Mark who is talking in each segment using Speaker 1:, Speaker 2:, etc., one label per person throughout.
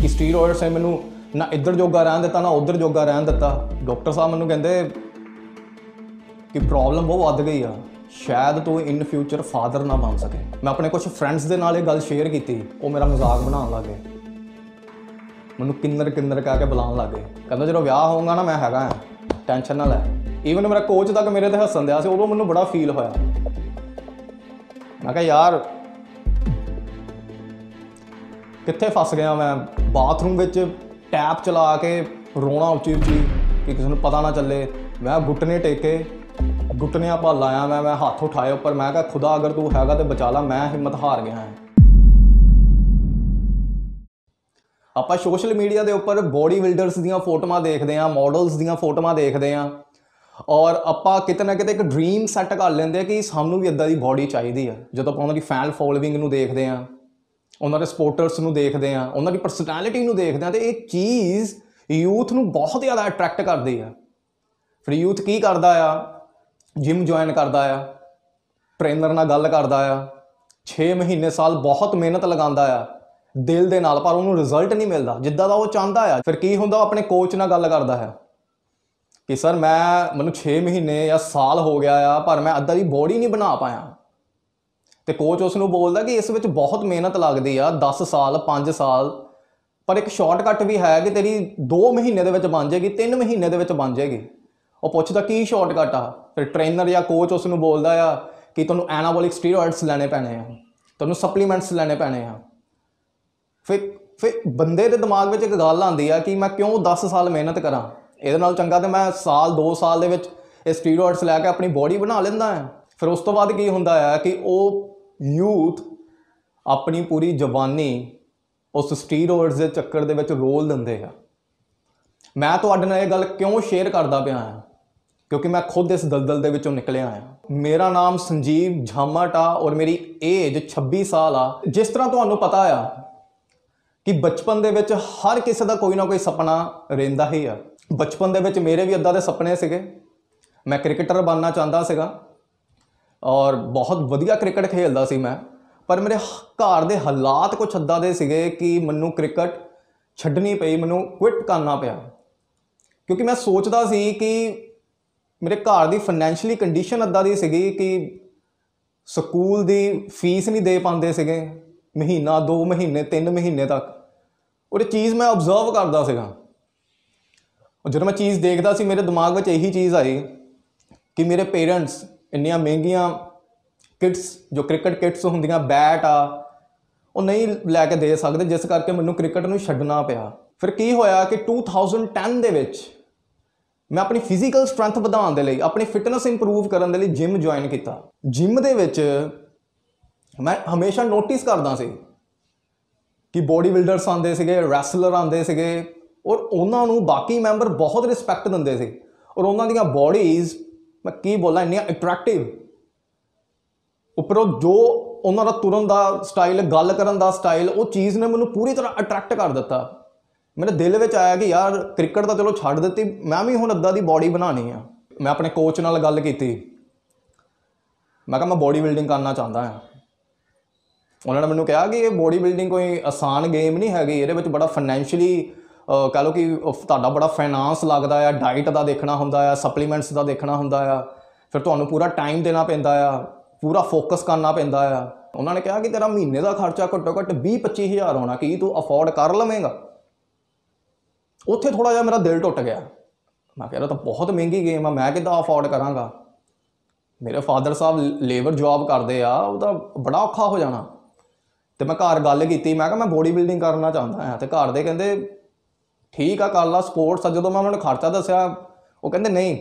Speaker 1: ਕਿ ਸਟੀਰੋਇਡਸ ਐ ਮੈਨੂੰ ਨਾ ਇੱਧਰ ਜੋਗਾ ਰਹਿਣ ਦਿੱਤਾ ਨਾ ਉੱਧਰ ਜੋਗਾ ਰਹਿਣ ਦਿੱਤਾ ਡਾਕਟਰ ਸਾਹਿਬ ਮੈਨੂੰ ਕਹਿੰਦੇ ਕਿ ਪ੍ਰੋਬਲਮ ਬਹੁਤ ਵੱਧ ਗਈ ਆ ਸ਼ਾਇਦ ਤੂੰ ਇਨ ਫਿਊਚਰ ਫਾਦਰ ਨਾ ਬਣ ਸਕੇ ਮੈਂ ਆਪਣੇ ਕੁਝ ਫਰੈਂਡਸ ਦੇ ਨਾਲ ਇਹ ਗੱਲ ਸ਼ੇਅਰ ਕੀਤੀ ਉਹ ਮੇਰਾ ਮਜ਼ਾਕ ਬਣਾਉਣ ਲੱਗੇ ਮੈਨੂੰ ਕਿੰਨਰ ਕਿੰਨਰ ਕਾ ਕੇ ਬੁਲਾਉਣ ਲੱਗੇ ਕਹਿੰਦਾ ਜਦੋਂ ਵਿਆਹ ਹੋਊਗਾ ਨਾ ਮੈਂ ਹੈਗਾ ਆ ਟੈਨਸ਼ਨ ਨਾ ਲੈ ਈਵਨ ਮੇਰਾ ਕੋਚ ਤੱਕ ਮੇਰੇ ਤੇ ਹੱਸਣ ਦਿਆ ਸੀ ਉਦੋਂ ਮੈਨੂੰ ਬੜਾ ਫੀਲ ਹੋਇਆ ਮੈਂ ਕਿਹਾ ਯਾਰ ਕਿੱਥੇ ਫਸ ਗਿਆ ਮੈਂ ਬਾਥਰੂਮ ਵਿੱਚ ਟੈਪ ਚਲਾ ਕੇ ਰੋਣਾ ਉੱਚੀ ਉੱਚੀ ਕਿ ਕਿਸੇ ਨੂੰ ਪਤਾ ਨਾ ਚੱਲੇ ਮੈਂ ਗੁੱਟਨੇ ਟੇਕੇ ਗੁੱਟਨੇ ਪਾ ਲਾਇਆ ਮੈਂ ਮੈਂ ਹੱਥ ਉਠਾਏ ਉੱਪਰ ਮੈਂ ਕਿਹਾ ਖੁਦਾ ਅਗਰ ਤੂੰ ਹੈਗਾ ਤੇ ਬਚਾ ਲੈ ਮੈਂ ਹਿੰਮਤ ਹਾਰ ਗਿਆ ਹਾਂ ਆਪਾਂ ਸੋਸ਼ਲ ਮੀਡੀਆ ਦੇ ਉੱਪਰ ਬੋਡੀ ਬਿਲਡਰਸ ਦੀਆਂ ਫੋਟੋਆਂ ਦੇਖਦੇ ਆਂ ਮਾਡਲਸ ਦੀਆਂ ਫੋਟੋਆਂ ਦੇਖਦੇ ਆਂ ਔਰ ਆਪਾਂ ਕਿਤੇ ਨਾ ਕਿਤੇ ਇੱਕ ਡ੍ਰੀਮ ਸੈੱਟ ਕਰ ਲੈਂਦੇ ਆ ਕਿ ਸਾਨੂੰ ਵੀ ਇਦਾਂ ਦੀ ਬਾਡੀ ਚਾਹੀਦੀ ਆ ਜਦੋਂ ਆਪਾਂ ਉਹਨਾਂ ਦੀ ਫੈਨ ਫੋਲੋਇੰਗ ਨੂੰ ਦੇਖਦੇ ਆਂ ਉਹਨਾਂ ਦੇ ਸਪੋਰਟਰਸ ਨੂੰ ਦੇਖਦੇ ਆ ਉਹਨਾਂ ਦੀ ਪਰਸਨੈਲਿਟੀ ਨੂੰ ਦੇਖਦੇ ਆ ਤੇ ਇਹ ਚੀਜ਼ ਯੂਥ ਨੂੰ ਬਹੁਤ ਜ਼ਿਆਦਾ ਅਟਰੈਕਟ ਕਰਦੀ ਆ ਫਿਰ ਯੂਥ ਕੀ ਕਰਦਾ ਆ ਜਿਮ ਜੁਆਇਨ ਕਰਦਾ ਆ ਟ੍ਰੇਨਰ ਨਾਲ ਗੱਲ ਕਰਦਾ ਆ 6 ਮਹੀਨੇ ਸਾਲ ਬਹੁਤ ਮਿਹਨਤ ਲਗਾਉਂਦਾ ਆ ਦਿਲ ਦੇ ਨਾਲ ਪਰ ਉਹਨੂੰ ਰਿਜ਼ਲਟ ਨਹੀਂ ਮਿਲਦਾ ਜਿੱਦਾਂ ਦਾ ਉਹ ਚਾਹੁੰਦਾ ਆ ਫਿਰ ਕੀ ਹੁੰਦਾ ਆਪਣੇ ਕੋਚ ਨਾਲ ਗੱਲ ਕਰਦਾ ਹੈ ਕਿ ਸਰ ਮੈਂ ਮੈਨੂੰ 6 ਮਹੀਨੇ ਜਾਂ ਸਾਲ ਹੋ ਗਿਆ ਆ ਪਰ ਮੈਂ ਅੱਧਾ ਦੀ ਬੋਡੀ ਨਹੀਂ ਬਣਾ ਪਾਇਆ ਤੇ ਕੋਚ ਉਸ ਨੂੰ ਬੋਲਦਾ ਕਿ ਇਸ ਵਿੱਚ ਬਹੁਤ ਮਿਹਨਤ ਲੱਗਦੀ ਆ 10 ਸਾਲ 5 ਸਾਲ ਪਰ ਇੱਕ ਸ਼ਾਰਟਕਟ ਵੀ ਹੈ ਕਿ ਤੇਰੀ 2 ਮਹੀਨੇ ਦੇ ਵਿੱਚ ਬਣ ਜਾਏਗੀ 3 ਮਹੀਨੇ ਦੇ ਵਿੱਚ ਬਣ ਜਾਏਗੀ ਉਹ ਪੁੱਛਦਾ ਕੀ ਸ਼ਾਰਟਕਟ ਆ ਫਿਰ ਟ੍ਰੇਨਰ ਜਾਂ ਕੋਚ ਉਸ ਨੂੰ ਬੋਲਦਾ ਆ ਕਿ ਤੁਹਾਨੂੰ ਐਨਾਬੋਲਿਕ ਸਟੀਰੋਇਡਸ ਲੈਣੇ ਪੈਣੇ ਆ ਤੁਹਾਨੂੰ ਸਪਲੀਮੈਂਟਸ ਲੈਣੇ ਪੈਣੇ ਆ ਫਿਰ ਫਿਰ ਬੰਦੇ ਦੇ ਦਿਮਾਗ ਵਿੱਚ ਇੱਕ ਗੱਲ ਆਉਂਦੀ ਆ ਕਿ ਮੈਂ ਕਿਉਂ 10 ਸਾਲ ਮਿਹਨਤ ਕਰਾਂ ਇਹਦੇ ਨਾਲ ਚੰਗਾ ਤੇ ਮੈਂ ਸਾਲ 2 ਸਾਲ ਦੇ ਵਿੱਚ ਇਹ ਸਟੀਰੋਇਡਸ ਲੈ ਕੇ ਆਪਣੀ ਬੋਡੀ ਬਣਾ ਲੈਂਦਾ ਆ ਫਿਰ ਉਸ ਤੋਂ ਬਾਅਦ ਕੀ ਹੁੰਦਾ ਆ ਕਿ ਉਹ ਯੂਥ ਆਪਣੀ ਪੂਰੀ ਜਵਾਨੀ ਉਸ ਸਟੀਰੋਇਡਸ ਦੇ ਚੱਕਰ ਦੇ ਵਿੱਚ ਰੋਲ ਦਿੰਦੇ ਆ ਮੈਂ ਤੁਹਾਡੇ ਨਾਲ ਇਹ ਗੱਲ ਕਿਉਂ ਸ਼ੇਅਰ ਕਰਦਾ ਪਿਆ ਹਾਂ ਕਿਉਂਕਿ ਮੈਂ ਖੁਦ ਇਸ ਦਲਦਲ ਦੇ ਵਿੱਚੋਂ ਨਿਕਲਿਆ ਆ ਮੇਰਾ ਨਾਮ ਸੰਜੀਵ ਝਾਮਾਟਾ ਔਰ ਮੇਰੀ ਏਜ 26 ਸਾਲ ਆ ਜਿਸ ਤਰ੍ਹਾਂ ਤੁਹਾਨੂੰ ਪਤਾ ਆ ਕਿ ਬਚਪਨ ਦੇ ਵਿੱਚ ਹਰ ਕਿਸੇ ਦਾ ਕੋਈ ਨਾ ਕੋਈ ਸੁਪਨਾ ਰਹਿੰਦਾ ਹੀ ਆ ਬਚਪਨ ਦੇ ਵਿੱਚ ਮੇਰੇ ਵੀ ਅੱਦਾ ਦੇ ਸੁਪਨੇ ਸੀਗੇ ਮੈਂ ਕ੍ਰਿਕਟਰ ਬਣਨਾ ਚਾਹੁੰਦਾ ਸੀਗਾ ਔਰ ਬਹੁਤ ਵਧੀਆ ਕ੍ਰਿਕਟ ਖੇਡਦਾ ਸੀ ਮੈਂ ਪਰ ਮੇਰੇ ਘਰ ਦੇ ਹਾਲਾਤ ਕੁਛ ਅੱਦਾ ਦੇ ਸੀਗੇ ਕਿ ਮੈਨੂੰ ਕ੍ਰਿਕਟ ਛੱਡਣੀ ਪਈ ਮੈਨੂੰ ਕੁਇਟ ਕਰਨਾ ਪਿਆ ਕਿਉਂਕਿ ਮੈਂ ਸੋਚਦਾ ਸੀ ਕਿ ਮੇਰੇ ਘਰ ਦੀ ਫਾਈਨੈਂਸ਼ੀਅਲੀ ਕੰਡੀਸ਼ਨ ਅੱਦਾ ਦੀ ਸੀਗੀ ਕਿ ਸਕੂਲ ਦੀ ਫੀਸ ਨਹੀਂ ਦੇ ਪਾਉਂਦੇ ਸੀਗੇ ਮਹੀਨਾ 2 ਮਹੀਨੇ 3 ਮਹੀਨੇ ਤੱਕ ਉਹ ਚੀਜ਼ ਮੈਂ ਆਬਜ਼ਰਵ ਕਰਦਾ ਸੀਗਾ ਜਦੋਂ ਮੈਂ ਚੀਜ਼ ਦੇਖਦਾ ਸੀ ਮੇਰੇ ਦਿਮਾਗ ਵਿੱਚ ਇਹੀ ਚੀਜ਼ ਆਈ ਕਿ ਮੇਰੇ ਪੇਰੈਂਟਸ ਇੰਨੀਆਂ ਮਹਿੰਗੀਆਂ ਕਿਟਸ ਜੋ ਕ੍ਰਿਕਟ ਕਿਟਸ ਹੁੰਦੀਆਂ ਬੈਟ ਆ ਉਹ ਨਹੀਂ ਲੈ ਕੇ ਦੇ ਸਕਦੇ ਜਿਸ ਕਰਕੇ ਮੈਨੂੰ ਕ੍ਰਿਕਟ ਨੂੰ ਛੱਡਣਾ ਪਿਆ ਫਿਰ ਕੀ ਹੋਇਆ ਕਿ 2010 ਦੇ ਵਿੱਚ ਮੈਂ ਆਪਣੀ ਫਿਜ਼ੀਕਲ ਸਟਰੈਂਥ ਵਧਾਉਣ ਦੇ ਲਈ ਆਪਣੀ ਫਿਟਨੈਸ ਇੰਪਰੂਵ ਕਰਨ ਦੇ ਲਈ ਜਿਮ ਜੁਆਇਨ ਕੀਤਾ ਜਿਮ ਦੇ ਵਿੱਚ ਮੈਂ ਹਮੇਸ਼ਾ ਨੋਟਿਸ ਕਰਦਾ ਸੀ ਕਿ ਬੋਡੀ ਬਿਲਡਰਸ ਆਉਂਦੇ ਸੀਗੇ ਰੈਸਲਰ ਆਉਂਦੇ ਸੀਗੇ ਔਰ ਉਹਨਾਂ ਨੂੰ ਬਾਕੀ ਮੈਂਬਰ ਬਹੁਤ ਰਿਸਪੈਕਟ ਦਿੰਦੇ ਸੀ ਔਰ ਉਹਨਾਂ ਦੀਆਂ ਬਾਡੀਜ਼ ਮੈਂ ਕੀ ਬੋਲਾਂ ਇੰਨੀ ਅਟਰੈਕਟਿਵ ਉਪਰੋਂ ਜੋ ਉਹਨਾਂ ਦਾ ਤੁਰਨ ਦਾ ਸਟਾਈਲ ਗੱਲ ਕਰਨ ਦਾ ਸਟਾਈਲ ਉਹ ਚੀਜ਼ ਨੇ ਮੈਨੂੰ ਪੂਰੀ ਤਰ੍ਹਾਂ ਅਟਰੈਕਟ ਕਰ ਦਿੱਤਾ ਮੇਰੇ ਦਿਲ ਵਿੱਚ ਆਇਆ ਕਿ ਯਾਰ ਕ੍ਰਿਕਟ ਤਾਂ ਚਲੋ ਛੱਡ ਦਿੱਤੀ ਮੈਂ ਵੀ ਹੁਣ ਅੱਦਾ ਦੀ ਬਾਡੀ ਬਣਾਣੀ ਆ ਮੈਂ ਆਪਣੇ ਕੋਚ ਨਾਲ ਗੱਲ ਕੀਤੀ ਮੈਂ ਕਿਹਾ ਮੈਂ ਬਾਡੀ ਬਿਲਡਿੰਗ ਕਰਨਾ ਚਾਹੁੰਦਾ ਹਾਂ ਉਹਨਾਂ ਨੇ ਮੈਨੂੰ ਕਿਹਾ ਕਿ ਇਹ ਬਾਡੀ ਬਿਲਡਿੰਗ ਕੋਈ ਆਸਾਨ ਗੇਮ ਨਹੀਂ ਹੈਗੀ ਇਹਦੇ ਵਿੱਚ ਬੜਾ ਫਾਈਨੈਂਸ਼ੀਅਲੀ ਕਹ ਲਓ ਕਿ ਤੁਹਾਡਾ ਬੜਾ ਫਾਈਨਾਂਸ ਲੱਗਦਾ ਆ ਡਾਈਟ ਦਾ ਦੇਖਣਾ ਹੁੰਦਾ ਆ ਸਪਲੀਮੈਂਟਸ ਦਾ ਦੇਖਣਾ ਹੁੰਦਾ ਆ ਫਿਰ ਤੁਹਾਨੂੰ ਪੂਰਾ ਟਾਈਮ ਦੇਣਾ ਪੈਂਦਾ ਆ ਪੂਰਾ ਫੋਕਸ ਕਰਨਾ ਪੈਂਦਾ ਆ ਉਹਨਾਂ ਨੇ ਕਿਹਾ ਕਿ ਤੇਰਾ ਮਹੀਨੇ ਦਾ ਖਰਚਾ ਘੱਟੋ ਘੱਟ 20-25000 ਹੋਣਾ ਕੀ ਤੂੰ ਅਫੋਰਡ ਕਰ ਲਵੇਂਗਾ ਉੱਥੇ ਥੋੜਾ ਜਿਹਾ ਮੇਰਾ ਦਿਲ ਟੁੱਟ ਗਿਆ ਮੈਂ ਕਿਹਾ ਤਾਂ ਬਹੁਤ ਮਹਿੰਗੀ ਗੇਮ ਆ ਮੈਂ ਕਿੱਦਾਂ ਅਫੋਰਡ ਕਰਾਂਗਾ ਮੇਰੇ ਫਾਦਰ ਸਾਹਿਬ ਲੇਬਰ ਜੌਬ ਕਰਦੇ ਆ ਉਹਦਾ ਬੜਾ ਔਖਾ ਹੋ ਜਾਣਾ ਤੇ ਮੈਂ ਘਰ ਗੱਲ ਕੀਤੀ ਮੈਂ ਕਿਹਾ ਮੈਂ ਬੋਡੀ ਬਿਲਡਿੰਗ ਕਰਨਾ ਚਾਹੁੰਦਾ ਆ ਤੇ ਘਰ ਦੇ ਕਹਿੰਦੇ ਠੀਕ ਆ ਕਰ ਲਾ ਸਪੋਰਟਸ ਆ ਜਦੋਂ ਮੈਂ ਉਹਨਾਂ ਨੂੰ ਖਰਚਾ ਦੱਸਿਆ ਉਹ ਕਹਿੰਦੇ ਨਹੀਂ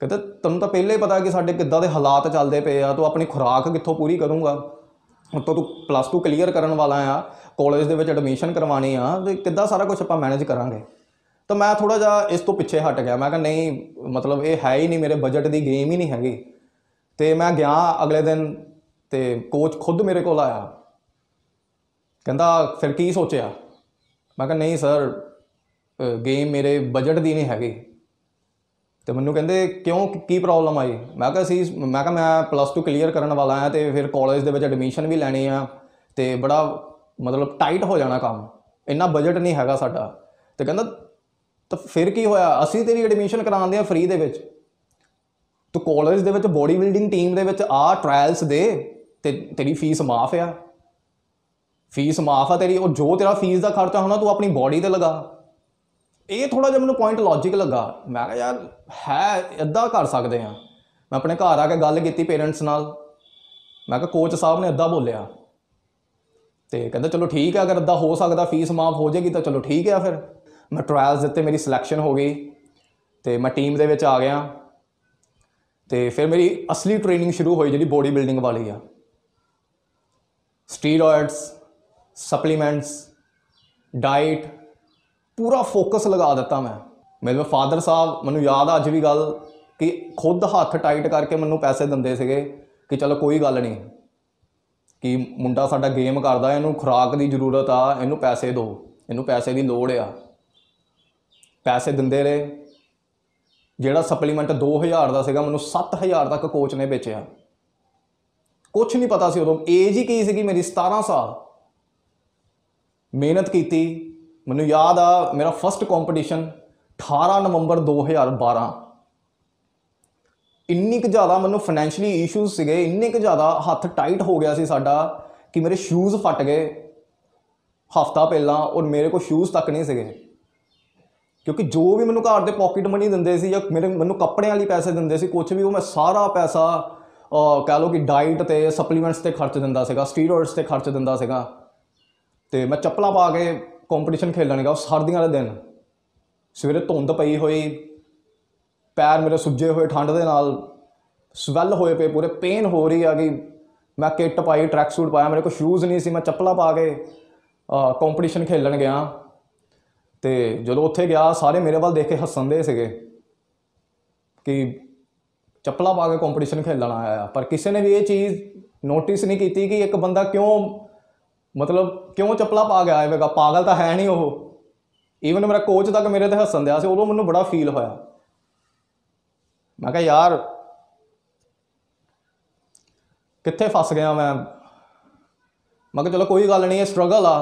Speaker 1: ਕਹਿੰਦੇ ਤੈਨੂੰ ਤਾਂ ਪਹਿਲੇ ਹੀ ਪਤਾ ਕਿ ਸਾਡੇ ਕਿੱਦਾਂ ਦੇ ਹਾਲਾਤ ਚੱਲਦੇ ਪਏ ਆ ਤੂੰ ਆਪਣੀ ਖੁਰਾਕ ਕਿੱਥੋਂ ਪੂਰੀ ਕਰੂੰਗਾ ਹੁਣ ਤੂੰ ਪਲੱਸ 2 ਕਲੀਅਰ ਕਰਨ ਵਾਲਾ ਆ ਕਾਲਜ ਦੇ ਵਿੱਚ ਐਡਮਿਸ਼ਨ ਕਰਵਾਣੀ ਆ ਤੇ ਕਿੱਦਾਂ ਸਾਰਾ ਕੁਝ ਆਪਾਂ ਮੈਨੇਜ ਕਰਾਂਗੇ ਤਾਂ ਮੈਂ ਥੋੜਾ ਜਿਹਾ ਇਸ ਤੋਂ ਪਿੱਛੇ ਹਟ ਗਿਆ ਮੈਂ ਕਿਹਾ ਨਹੀਂ ਮਤਲਬ ਇਹ ਹੈ ਹੀ ਨਹੀਂ ਮੇਰੇ ਬਜਟ ਦੀ ਗੇਮ ਹੀ ਨਹੀਂ ਹੈਗੀ ਤੇ ਮੈਂ ਗਿਆ ਅਗਲੇ ਦਿਨ ਤੇ ਕੋਚ ਖੁਦ ਮੇਰੇ ਕੋਲ ਆਇਆ ਕਹਿੰਦਾ ਫਿਰ ਕੀ ਸੋਚਿਆ ਮੈਂ ਕਿਹਾ ਨਹੀਂ ਸਰ ਗੇਮ ਮੇਰੇ ਬਜਟ ਦੀ ਨਹੀਂ ਹੈਗੀ ਤੇ ਮੈਨੂੰ ਕਹਿੰਦੇ ਕਿਉਂ ਕੀ ਪ੍ਰੋਬਲਮ ਆਈ ਮੈਂ ਕਿਹਾ ਸੀ ਮੈਂ ਕਿਹਾ ਮੈਂ ਪਲੱਸ 2 ਕਲੀਅਰ ਕਰਨ ਵਾਲਾ ਆ ਤੇ ਫਿਰ ਕਾਲਜ ਦੇ ਵਿੱਚ ਐਡਮਿਸ਼ਨ ਵੀ ਲੈਣੀ ਆ ਤੇ ਬੜਾ ਮਤਲਬ ਟਾਈਟ ਹੋ ਜਾਣਾ ਕੰਮ ਇੰਨਾ ਬਜਟ ਨਹੀਂ ਹੈਗਾ ਸਾਡਾ ਤੇ ਕਹਿੰਦਾ ਤਾਂ ਫਿਰ ਕੀ ਹੋਇਆ ਅਸੀਂ ਤੇਰੀ ਐਡਮਿਸ਼ਨ ਕਰਾਉਂਦੇ ਆ ਫ੍ਰੀ ਦੇ ਵਿੱਚ ਤੂੰ ਕਾਲਜ ਦੇ ਵਿੱਚ ਬੋਡੀ ਬਿਲਡਿੰਗ ਟੀਮ ਦੇ ਵਿੱਚ ਆ ਟ੍ਰਾਇਲਸ ਦੇ ਤੇ ਤੇਰੀ ਫੀਸ ਮਾਫ ਆ ਫੀਸ ਮਾਫ ਆ ਤੇਰੀ ਉਹ ਜੋ ਤੇਰਾ ਫੀਸ ਦਾ ਖਰਚਾ ਹੋਣਾ ਤੂੰ ਆਪਣੀ ਬੋਡੀ ਤੇ ਲਗਾ ਇਹ ਥੋੜਾ ਜਿਹਾ ਮੈਨੂੰ ਪੁਆਇੰਟ ਲੌਜੀਕ ਲੱਗਾ ਮੈਂ ਕਿਹਾ ਯਾਰ ਹੈ ਇਦਾਂ ਕਰ ਸਕਦੇ ਆ ਮੈਂ ਆਪਣੇ ਘਰ ਆ ਕੇ ਗੱਲ ਕੀਤੀ ਪੇਰੈਂਟਸ ਨਾਲ ਮੈਂ ਕਿਹਾ ਕੋਚ ਸਾਹਿਬ ਨੇ ਇਦਾਂ ਬੋਲਿਆ ਤੇ ਕਹਿੰਦਾ ਚਲੋ ਠੀਕ ਹੈ ਅਗਰ ਇਦਾਂ ਹੋ ਸਕਦਾ ਫੀਸ ਮਾਫ ਹੋ ਜੇਗੀ ਤਾਂ ਚਲੋ ਠੀਕ ਹੈ ਫਿਰ ਮੈਂ ਟ੍ਰਾਇਲਸ ਦਿੱਤੇ ਮੇਰੀ ਸਿਲੈਕਸ਼ਨ ਹੋ ਗਈ ਤੇ ਮੈਂ ਟੀਮ ਦੇ ਵਿੱਚ ਆ ਗਿਆ ਤੇ ਫਿਰ ਮੇਰੀ ਅਸਲੀ ਟ੍ਰੇਨਿੰਗ ਸ਼ੁਰੂ ਹੋਈ ਜਿਹੜੀ ਬੋਡੀ ਬਿਲਡਿੰਗ ਵਾਲੀ ਆ ਸਟੀਰੋਇਡਸ ਸਪਲੀਮੈਂਟਸ ਡਾਈਟ ਪੂਰਾ ਫੋਕਸ ਲਗਾ ਦਿੱਤਾ ਮੈਂ ਮੇਰੇ ਫਾਦਰ ਸਾਹਿਬ ਮੈਨੂੰ ਯਾਦ ਆ ਅੱਜ ਵੀ ਗੱਲ ਕਿ ਖੁਦ ਹੱਥ ਟਾਈਟ ਕਰਕੇ ਮੈਨੂੰ ਪੈਸੇ ਦਿੰਦੇ ਸੀਗੇ ਕਿ ਚਲੋ ਕੋਈ ਗੱਲ ਨਹੀਂ ਕਿ ਮੁੰਡਾ ਸਾਡਾ ਗੇਮ ਕਰਦਾ ਇਹਨੂੰ ਖੁਰਾਕ ਦੀ ਜ਼ਰੂਰਤ ਆ ਇਹਨੂੰ ਪੈਸੇ ਦਿਓ ਇਹਨੂੰ ਪੈਸੇ ਦੀ ਲੋੜ ਆ ਪੈਸੇ ਦਿੰਦੇ ਰਹੇ ਜਿਹੜਾ ਸਪਲੀਮੈਂਟ 2000 ਦਾ ਸੀਗਾ ਮੈਨੂੰ 7000 ਤੱਕ ਕੋਚ ਨੇ ਵੇਚਿਆ ਕੁਝ ਨਹੀਂ ਪਤਾ ਸੀ ਉਦੋਂ ਏਜ ਹੀ ਕੀ ਸੀਗੀ ਮੇਰੀ 17 ਸਾਲ ਮਿਹਨਤ ਕੀਤੀ ਮੈਨੂੰ ਯਾਦ ਆ ਮੇਰਾ ਫਸਟ ਕੰਪੀਟੀਸ਼ਨ 18 ਨਵੰਬਰ 2012 ਇੰਨੀ ਕੁ ਜ਼ਿਆਦਾ ਮੈਨੂੰ ਫਾਈਨੈਂਸ਼ੀਅਲੀ ਇਸ਼ੂਜ਼ ਸੀਗੇ ਇੰਨੇ ਕੁ ਜ਼ਿਆਦਾ ਹੱਥ ਟਾਈਟ ਹੋ ਗਿਆ ਸੀ ਸਾਡਾ ਕਿ ਮੇਰੇ ਸ਼ੂਜ਼ ਫਟ ਗਏ ਹਫਤਾ ਪਹਿਲਾਂ ਔਰ ਮੇਰੇ ਕੋਲ ਸ਼ੂਜ਼ ਤੱਕ ਨਹੀਂ ਸੀਗੇ ਕਿਉਂਕਿ ਜੋ ਵੀ ਮੈਨੂੰ ਘਰ ਦੇ ਪਾਕਟ ਮਨੀ ਦਿੰਦੇ ਸੀ ਜਾਂ ਮੇਰੇ ਮੈਨੂੰ ਕੱਪੜਿਆਂ ਵਾਲੀ ਪੈਸੇ ਦਿੰਦੇ ਸੀ ਕੁਝ ਵੀ ਉਹ ਮੈਂ ਸਾਰਾ ਪੈਸਾ ਕਹ ਲਓ ਕਿ ਡਾਈਟ ਤੇ ਸਪਲੀਮੈਂਟਸ ਤੇ ਖਰਚ ਦਿੰਦਾ ਸੀਗਾ ਸਟੀਰੋਇਡਸ ਤੇ ਖਰਚ ਦਿੰਦਾ ਸੀਗਾ ਤੇ ਮੈਂ ਚੱਪਲਾਂ ਪਾ ਕੇ ਕੰਪੀਟੀਸ਼ਨ ਖੇਡਣਗਾ ਉਹ ਸਰਦੀਆਂ ਵਾਲੇ ਦਿਨ ਸਵੇਰੇ ਧੁੰਦ ਪਈ ਹੋਈ ਪੈਰ ਮੇਰੇ ਸੁੱਜੇ ਹੋਏ ਠੰਡ ਦੇ ਨਾਲ ਸਵੈਲ ਹੋਏ ਪਏ ਪੂਰੇ ਪੇਨ ਹੋ ਰਹੀ ਆ ਕਿ ਮੈਂ ਕਿੱਟ ਪਾਈ ਟਰੈਕ ਸੂਟ ਪਾਇਆ ਮੇਰੇ ਕੋਲ ਸ਼ੂਜ਼ ਨਹੀਂ ਸੀ ਮੈਂ ਚੱਪਲਾਂ ਪਾ ਕੇ ਕੰਪੀਟੀਸ਼ਨ ਖੇਡਣ ਗਿਆ ਤੇ ਜਦੋਂ ਉੱਥੇ ਗਿਆ ਸਾਰੇ ਮੇਰੇ ਵੱਲ ਦੇਖ ਕੇ ਹੱਸਣਦੇ ਸੀਗੇ ਕਿ ਚੱਪਲਾਂ ਪਾ ਕੇ ਕੰਪੀਟੀਸ਼ਨ ਖੇਡਣ ਆਇਆ ਪਰ ਕਿਸੇ ਨੇ ਵੀ ਇਹ ਚੀਜ਼ ਨੋਟਿਸ ਨਹੀਂ ਕੀਤੀ ਕਿ ਇੱਕ ਬੰਦਾ ਕਿਉਂ ਮਤਲਬ ਕਿਉਂ ਚੱਪਲਾ ਪਾ ਗਿਆ ਵੇਗਾ ਪਾਗਲ ਤਾਂ ਹੈ ਨਹੀਂ ਉਹ ਈਵਨ ਮੇਰਾ ਕੋਚ ਤੱਕ ਮੇਰੇ ਤੇ ਹੱਸਣ ਦਿਆ ਸੀ ਉਦੋਂ ਮੈਨੂੰ ਬੜਾ ਫੀਲ ਹੋਇਆ ਮੈਂ ਕਿਹਾ ਯਾਰ ਕਿੱਥੇ ਫਸ ਗਿਆ ਮੈਂ ਮੈਂ ਕਿਹਾ ਚਲੋ ਕੋਈ ਗੱਲ ਨਹੀਂ ਇਹ ਸਟਰਗਲ ਆ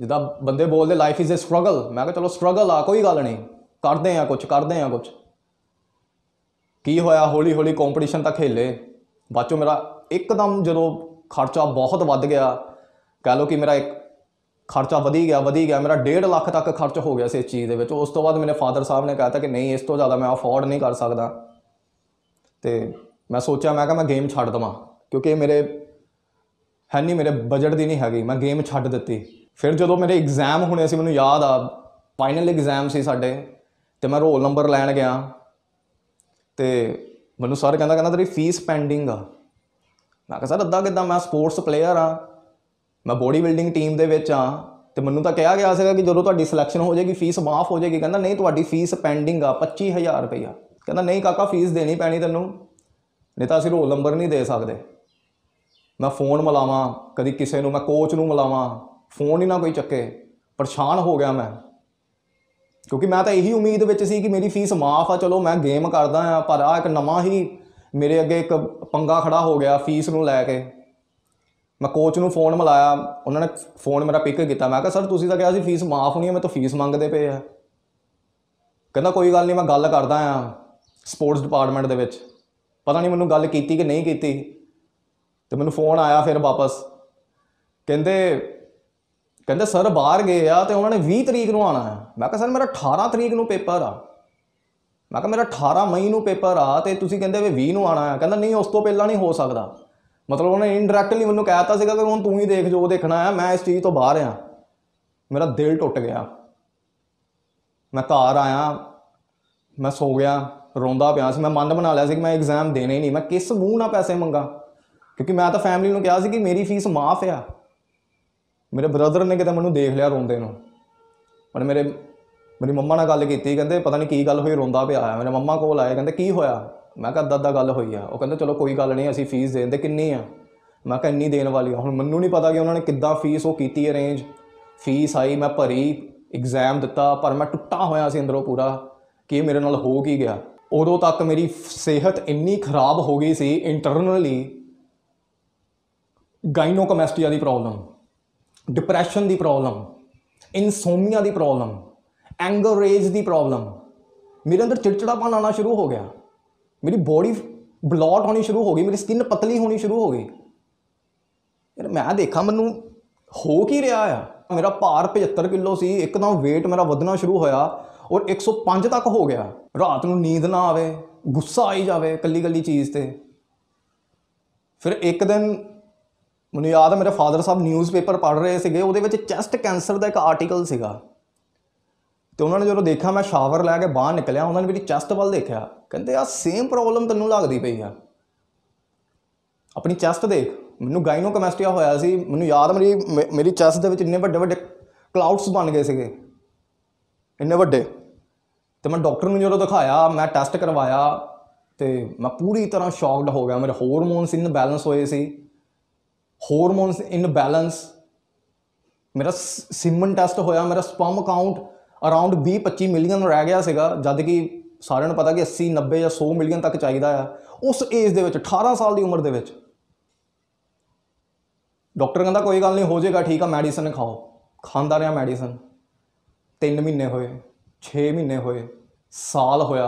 Speaker 1: ਜਿੱਦਾਂ ਬੰਦੇ ਬੋਲਦੇ ਲਾਈਫ ਇਜ਼ ਅ ਸਟਰਗਲ ਮੈਂ ਕਿਹਾ ਚਲੋ ਸਟਰਗਲ ਆ ਕੋਈ ਗੱਲ ਨਹੀਂ ਕਰਦੇ ਆ ਕੁਝ ਕਰਦੇ ਆ ਕੁਝ ਕੀ ਹੋਇਆ ਹੌਲੀ ਹੌਲੀ ਕੰਪੀਟੀਸ਼ਨ ਤਾਂ ਖੇਲੇ ਬਾਅਦੋਂ ਮੇਰਾ ਇੱਕਦਮ ਜਦੋਂ ਖਰਚਾ ਬਹੁਤ ਵੱਧ ਗਿਆ ਕਹ ਲਓ ਕਿ ਮੇਰਾ ਇੱਕ ਖਰਚਾ ਵਧੀ ਗਿਆ ਵਧੀ ਗਿਆ ਮੇਰਾ 1.5 ਲੱਖ ਤੱਕ ਖਰਚ ਹੋ ਗਿਆ ਸੀ ਇਸ ਚੀਜ਼ ਦੇ ਵਿੱਚ ਉਸ ਤੋਂ ਬਾਅਦ ਮੇਰੇ ਫਾਦਰ ਸਾਹਿਬ ਨੇ ਕਹਤਾ ਕਿ ਨਹੀਂ ਇਸ ਤੋਂ ਜ਼ਿਆਦਾ ਮੈਂ ਅਫੋਰਡ ਨਹੀਂ ਕਰ ਸਕਦਾ ਤੇ ਮੈਂ ਸੋਚਿਆ ਮੈਂ ਕਿ ਮੈਂ ਗੇਮ ਛੱਡ ਦਵਾਂ ਕਿਉਂਕਿ ਮੇਰੇ ਹੈ ਨਹੀਂ ਮੇਰੇ ਬਜਟ ਦੀ ਨਹੀਂ ਹੈਗੀ ਮੈਂ ਗੇਮ ਛੱਡ ਦਿੱਤੀ ਫਿਰ ਜਦੋਂ ਮੇਰੇ ਐਗਜ਼ਾਮ ਹੋਣੇ ਸੀ ਮੈਨੂੰ ਯਾਦ ਆ ਫਾਈਨਲ ਐਗਜ਼ਾਮ ਸੀ ਸਾਡੇ ਤੇ ਮੈਂ ਰੋਲ ਨੰਬਰ ਲੈਣ ਗਿਆ ਤੇ ਮੈਨੂੰ ਸਰ ਕਹਿੰਦਾ ਕਹਿੰਦਾ ਤੇਰੀ ਫੀਸ ਪੈਂਡਿੰਗ ਆ ਮੈਂ ਕਿਹਾ ਸਰ ਅੱਦਾ ਕਿਦਾਂ ਮੈਂ ਸਪੋਰਟਸ ਪਲੇਅਰ ਆ ਮੈਂ ਬੋਡੀ ਬਿਲਡਿੰਗ ਟੀਮ ਦੇ ਵਿੱਚ ਆ ਤੇ ਮੈਨੂੰ ਤਾਂ ਕਿਹਾ ਗਿਆ ਸੀਗਾ ਕਿ ਜਦੋਂ ਤੁਹਾਡੀ ਸਿਲੈਕਸ਼ਨ ਹੋ ਜਾਏਗੀ ਫੀਸ ਮਾਫ ਹੋ ਜਾਏਗੀ ਕਹਿੰਦਾ ਨਹੀਂ ਤੁਹਾਡੀ ਫੀਸ ਪੈਂਡਿੰਗ ਆ 25000 ਰੁਪਇਆ ਕਹਿੰਦਾ ਨਹੀਂ ਕਾਕਾ ਫੀਸ ਦੇਣੀ ਪੈਣੀ ਤੈਨੂੰ ਨਹੀਂ ਤਾਂ ਅਸੀਂ ਰੋਲ ਨੰਬਰ ਨਹੀਂ ਦੇ ਸਕਦੇ ਮੈਂ ਫੋਨ ਮਲਾਵਾਂ ਕਦੀ ਕਿਸੇ ਨੂੰ ਮੈਂ ਕੋਚ ਨੂੰ ਮਲਾਵਾਂ ਫੋਨ ਹੀ ਨਾ ਕੋਈ ਚੱਕੇ ਪਰੇਸ਼ਾਨ ਹੋ ਗਿਆ ਮੈਂ ਕਿਉਂਕਿ ਮੈਂ ਤਾਂ ਇਹੀ ਉਮੀਦ ਵਿੱਚ ਸੀ ਕਿ ਮੇਰੀ ਫੀਸ ਮਾਫ ਆ ਚਲੋ ਮੈਂ ਗੇਮ ਕਰਦਾ ਆ ਪਰ ਆ ਇੱਕ ਨਵਾਂ ਹੀ ਮੇਰੇ ਅੱਗੇ ਇੱਕ ਪੰਗਾ ਖੜਾ ਹੋ ਗਿਆ ਫੀਸ ਨੂੰ ਲੈ ਕੇ ਮੈਂ ਕੋਚ ਨੂੰ ਫੋਨ ਮਲਾਇਆ ਉਹਨਾਂ ਨੇ ਫੋਨ ਮੇਰਾ ਪਿਕ ਕੀਤਾ ਮੈਂ ਕਿਹਾ ਸਰ ਤੁਸੀਂ ਤਾਂ ਕਿਹਾ ਸੀ ਫੀਸ ਮਾਫ ਹੋਣੀ ਹੈ ਮੈਂ ਤਾਂ ਫੀਸ ਮੰਗਦੇ ਪਏ ਆ ਕਹਿੰਦਾ ਕੋਈ ਗੱਲ ਨਹੀਂ ਮੈਂ ਗੱਲ ਕਰਦਾ ਆ ਸਪੋਰਟਸ ਡਿਪਾਰਟਮੈਂਟ ਦੇ ਵਿੱਚ ਪਤਾ ਨਹੀਂ ਮੈਨੂੰ ਗੱਲ ਕੀਤੀ ਕਿ ਨਹੀਂ ਕੀਤੀ ਤੇ ਮੈਨੂੰ ਫੋਨ ਆਇਆ ਫਿਰ ਵਾਪਸ ਕਹਿੰਦੇ ਕਹਿੰਦੇ ਸਰ ਬਾਹਰ ਗਏ ਆ ਤੇ ਉਹਨਾਂ ਨੇ 20 ਤਰੀਕ ਨੂੰ ਆਣਾ ਹੈ ਮੈਂ ਕਿਹਾ ਸਰ ਮੇਰਾ 18 ਤਰੀਕ ਨੂੰ ਪੇਪਰ ਆ ਮੈਂ ਕਿਹਾ ਮੇਰਾ 18 ਮਈ ਨੂੰ ਪੇਪਰ ਆ ਤੇ ਤੁਸੀਂ ਕਹਿੰਦੇ ਵੀ 20 ਨੂੰ ਆਣਾ ਹੈ ਕਹਿੰਦਾ ਨਹੀਂ ਉਸ ਤੋਂ ਪਹਿਲਾਂ ਨਹੀਂ ਹੋ ਸਕਦਾ ਮਤਲਬ ਉਹਨੇ ਇਨਡਾਇਰੈਕਟਲੀ ਮੈਨੂੰ ਕਹਿਤਾ ਸੀਗਾ ਕਿ ਹੁਣ ਤੂੰ ਹੀ ਦੇਖ ਜੋ ਦੇਖਣਾ ਆ ਮੈਂ ਇਸ ਚੀਜ਼ ਤੋਂ ਬਾਹਰ ਆ ਮੇਰਾ ਦਿਲ ਟੁੱਟ ਗਿਆ ਮੈਂ ਘਰ ਆਇਆ ਮੈਂ ਸੋ ਗਿਆ ਰੋਂਦਾ ਪਿਆ ਸੀ ਮੈਂ ਮਨ ਬਣਾ ਲਿਆ ਸੀ ਕਿ ਮੈਂ ਐਗਜ਼ਾਮ ਦੇਣੇ ਹੀ ਨਹੀਂ ਮੈਂ ਕਿਸ ਮੂੰਹ ਨਾਲ ਪੈਸੇ ਮੰਗਾ ਕਿਉਂਕਿ ਮੈਂ ਤਾਂ ਫੈਮਿਲੀ ਨੂੰ ਕਿਹਾ ਸੀ ਕਿ ਮੇਰੀ ਫੀਸ ਮਾਫ ਆ ਮੇਰੇ ਬ੍ਰਦਰ ਨੇ ਕਿਤੇ ਮੈਨੂੰ ਦੇਖ ਲਿਆ ਰੋਂਦੇ ਨੂੰ ਪਰ ਮੇਰੇ ਮੇਰੀ ਮੰਮਾ ਨਾਲ ਗੱਲ ਕੀਤੀ ਕਹਿੰਦੇ ਪਤਾ ਨਹੀਂ ਕੀ ਗੱਲ ਹੋਈ ਰੋਂਦਾ ਪਿਆ ਆ ਮੇਰੇ ਮੰਮਾ ਕੋਲ ਆਏ ਕਹਿੰਦੇ ਕੀ ਹੋਇਆ ਮੈਂ ਕਿਹਾ ਦਾਦਾ ਗੱਲ ਹੋਈ ਆ ਉਹ ਕਹਿੰਦਾ ਚਲੋ ਕੋਈ ਗੱਲ ਨਹੀਂ ਅਸੀਂ ਫੀਸ ਦੇਣ ਦੇ ਕਿੰਨੀ ਆ ਮੈਂ ਕਿਹਾ ਇੰਨੀ ਦੇਣ ਵਾਲੀ ਆ ਹੁਣ ਮੈਨੂੰ ਨਹੀਂ ਪਤਾ ਕਿ ਉਹਨਾਂ ਨੇ ਕਿੱਦਾਂ ਫੀਸ ਉਹ ਕੀਤੀ ਅਰੇਂਜ ਫੀਸ ਆਈ ਮੈਂ ਭਰੀ ਐਗਜ਼ਾਮ ਦਿੱਤਾ ਪਰ ਮੈਂ ਟੁੱਟਾ ਹੋਇਆ ਸੀ ਅੰਦਰੋਂ ਪੂਰਾ ਕਿ ਇਹ ਮੇਰੇ ਨਾਲ ਹੋ ਕੀ ਗਿਆ ਉਦੋਂ ਤੱਕ ਮੇਰੀ ਸਿਹਤ ਇੰਨੀ ਖਰਾਬ ਹੋ ਗਈ ਸੀ ਇੰਟਰਨਲੀ ਗਾਇਨੋਕੋਮੈਸਟੀਆ ਦੀ ਪ੍ਰੋਬਲਮ ਡਿਪਰੈਸ਼ਨ ਦੀ ਪ੍ਰੋਬਲਮ ਇਨਸੋਮੀਆ ਦੀ ਪ੍ਰੋਬਲਮ ਐਂਗਰ ਰੇਜ ਦੀ ਪ੍ਰੋਬਲਮ ਮੇਰੇ ਅੰਦਰ ਚਿੜਚਿੜਾਪਣ ਆਣਾ ਸ਼ੁਰੂ ਹੋ ਗਿਆ ਮੇਰੀ ਬੋਡੀ ਬਲੌਟ ਹੋਣੀ ਸ਼ੁਰੂ ਹੋ ਗਈ ਮੇਰੀ ਸਕਿਨ ਪਤਲੀ ਹੋਣੀ ਸ਼ੁਰੂ ਹੋ ਗਈ ਯਾਰ ਮੈਂ ਦੇਖਾਂ ਮੈਨੂੰ ਹੋ ਕੀ ਰਿਹਾ ਆ ਮੇਰਾ ਭਾਰ 75 ਕਿਲੋ ਸੀ ਇੱਕਦਮ weight ਮੇਰਾ ਵਧਣਾ ਸ਼ੁਰੂ ਹੋਇਆ ਔਰ 105 ਤੱਕ ਹੋ ਗਿਆ ਰਾਤ ਨੂੰ ਨੀਂਦ ਨਾ ਆਵੇ ਗੁੱਸਾ ਆਈ ਜਾਵੇ ਕੱਲੀ ਕੱਲੀ ਚੀਜ਼ ਤੇ ਫਿਰ ਇੱਕ ਦਿਨ ਮੈਨੂੰ ਯਾਦ ਹੈ ਮੇਰੇ ਫਾਦਰ ਸਾਹਿਬ ਨਿਊਜ਼ਪੇਪਰ ਪੜ੍ਹ ਰਹੇ ਸੀਗੇ ਉਹਦੇ ਵਿੱਚ ਚੈਸਟ ਕੈਂਸਰ ਦਾ ਇੱਕ ਆਰਟੀਕਲ ਸੀਗਾ ਤੇ ਉਹਨਾਂ ਨੇ ਜਦੋਂ ਦੇਖਿਆ ਮੈਂ ਸ਼ਾਵਰ ਲੈ ਕੇ ਬਾਹਰ ਨਿਕਲਿਆ ਉਹਨਾਂ ਨੇ ਮੇਰੀ ਚੈਸਟ ਵੱਲ ਦੇਖਿਆ ਕਹਿੰਦੇ ਆ ਸੇਮ ਪ੍ਰੋਬਲਮ ਤੈਨੂੰ ਲੱਗਦੀ ਪਈ ਆ ਆਪਣੀ ਚੈਸਟ ਦੇਖ ਮੈਨੂੰ ਗਾਇਨੋਕੈਮੈਸਟੀਆ ਹੋਇਆ ਸੀ ਮੈਨੂੰ ਯਾਦ ਮੇਰੀ ਮੇਰੀ ਚੈਸਟ ਦੇ ਵਿੱਚ ਇੰਨੇ ਵੱਡੇ ਵੱਡੇ ਕਲਾਉਡਸ ਬਣ ਗਏ ਸੀਗੇ ਇੰਨੇ ਵੱਡੇ ਤੇ ਮੈਂ ਡਾਕਟਰ ਨੂੰ ਜਦੋਂ ਦਿਖਾਇਆ ਮੈਂ ਟੈਸਟ ਕਰਵਾਇਆ ਤੇ ਮੈਂ ਪੂਰੀ ਤਰ੍ਹਾਂ ਸ਼ੌਕਡ ਹੋ ਗਿਆ ਮੇਰੇ ਹਾਰਮੋਨਸ ਇਨ ਬੈਲੈਂਸ ਹੋਏ ਸੀ ਹਾਰਮੋਨਸ ਇਨ ਬੈਲੈਂਸ ਮੇਰਾ ਸਿਮਨ ਟੈਸਟ ਹੋਇਆ ਮੇਰਾ ਸਪਮ ਕਾਊਂਟ ਅਰਾਊਂਡ 20-25 ਮਿਲੀਅਨ ਰਹਿ ਗਿਆ ਸੀਗਾ ਜਦ ਕਿ ਸਾਰਿਆਂ ਨੂੰ ਪਤਾ ਕਿ 80 90 ਜਾਂ 100 ਮਿਲੀਅਨ ਤੱਕ ਚਾਹੀਦਾ ਆ ਉਸ ਏਜ ਦੇ ਵਿੱਚ 18 ਸਾਲ ਦੀ ਉਮਰ ਦੇ ਵਿੱਚ ਡਾਕਟਰ ਕਹਿੰਦਾ ਕੋਈ ਗੱਲ ਨਹੀਂ ਹੋ ਜਾਏਗਾ ਠੀਕ ਆ ਮੈਡੀਸਨ ਖਾਓ ਖਾਂਦਾ ਰਿਹਾ ਮੈਡੀਸਨ 3 ਮਹੀਨੇ ਹੋਏ 6 ਮਹੀਨੇ ਹੋਏ ਸਾਲ ਹੋਇਆ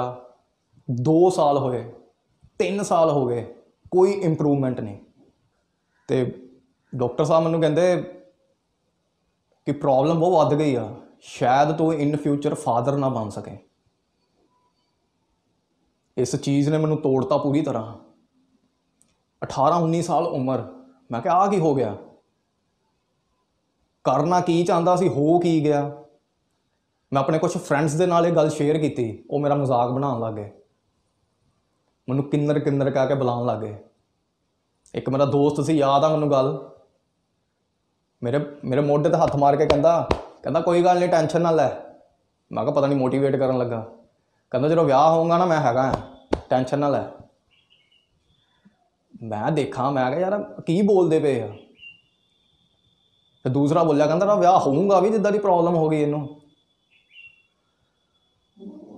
Speaker 1: 2 ਸਾਲ ਹੋਏ 3 ਸਾਲ ਹੋ ਗਏ ਕੋਈ ਇੰਪਰੂਵਮੈਂਟ ਨਹੀਂ ਤੇ ਡਾਕਟਰ ਸਾਹਿਬ ਮੈਨੂੰ ਕਹਿੰਦੇ ਕਿ ਪ੍ਰੋਬਲਮ ਬਹੁਤ ਵੱਧ ਗਈ ਆ ਸ਼ਾਇਦ ਤੂੰ ਇਨ ਫਿਊਚਰ ਫਾਦਰ ਨਾ ਬਣ ਸਕੇ ਇਸ ਚੀਜ਼ ਨੇ ਮੈਨੂੰ ਤੋੜਤਾ ਪੂਰੀ ਤਰ੍ਹਾਂ 18 19 ਸਾਲ ਉਮਰ ਮੈਂ ਕਿਹਾ ਆ ਕੀ ਹੋ ਗਿਆ ਕਰਨਾ ਕੀ ਚਾਹੁੰਦਾ ਸੀ ਹੋ ਕੀ ਗਿਆ ਮੈਂ ਆਪਣੇ ਕੁਝ ਫਰੈਂਡਸ ਦੇ ਨਾਲ ਇਹ ਗੱਲ ਸ਼ੇਅਰ ਕੀਤੀ ਉਹ ਮੇਰਾ ਮਜ਼ਾਕ ਬਣਾਉਣ ਲੱਗੇ ਮੈਨੂੰ ਕਿੰਨਰ ਕਿੰਨਰ ਕਾ ਕੇ ਬੁਲਾਉਣ ਲੱਗੇ ਇੱਕ ਮੇਰਾ ਦੋਸਤ ਸੀ ਯਾਦ ਆ ਮੈਨੂੰ ਗੱਲ ਮੇਰੇ ਮੇਰੇ ਮੋਢੇ ਤੇ ਹੱਥ ਮਾਰ ਕੇ ਕਹਿੰਦਾ ਕਹਿੰਦਾ ਕੋਈ ਗੱਲ ਨਹੀਂ ਟੈਨਸ਼ਨ ਨਾ ਲੈ ਮੈਂ ਕਿਹਾ ਪਤਾ ਨਹੀਂ ਮੋਟੀਵੇਟ ਕਰਨ ਲੱਗਾ ਕਹਿੰਦਾ ਜਦੋਂ ਵਿਆਹ ਹੋਊਗਾ ਨਾ ਮੈਂ ਹੈਗਾ ਟੈਨਸ਼ਨ ਨਾ ਲੈ ਮੈਂ ਦੇਖਾਂ ਮੈਂ ਕਿਹਾ ਯਾਰ ਕੀ ਬੋਲਦੇ ਪਏ ਆ ਤੇ ਦੂਸਰਾ ਬੋਲਿਆ ਕਹਿੰਦਾ ਨਾ ਵਿਆਹ ਹੋਊਗਾ ਵੀ ਜਿੱਦਾਂ ਦੀ ਪ੍ਰੋਬਲਮ ਹੋ ਗਈ ਇਹਨੂੰ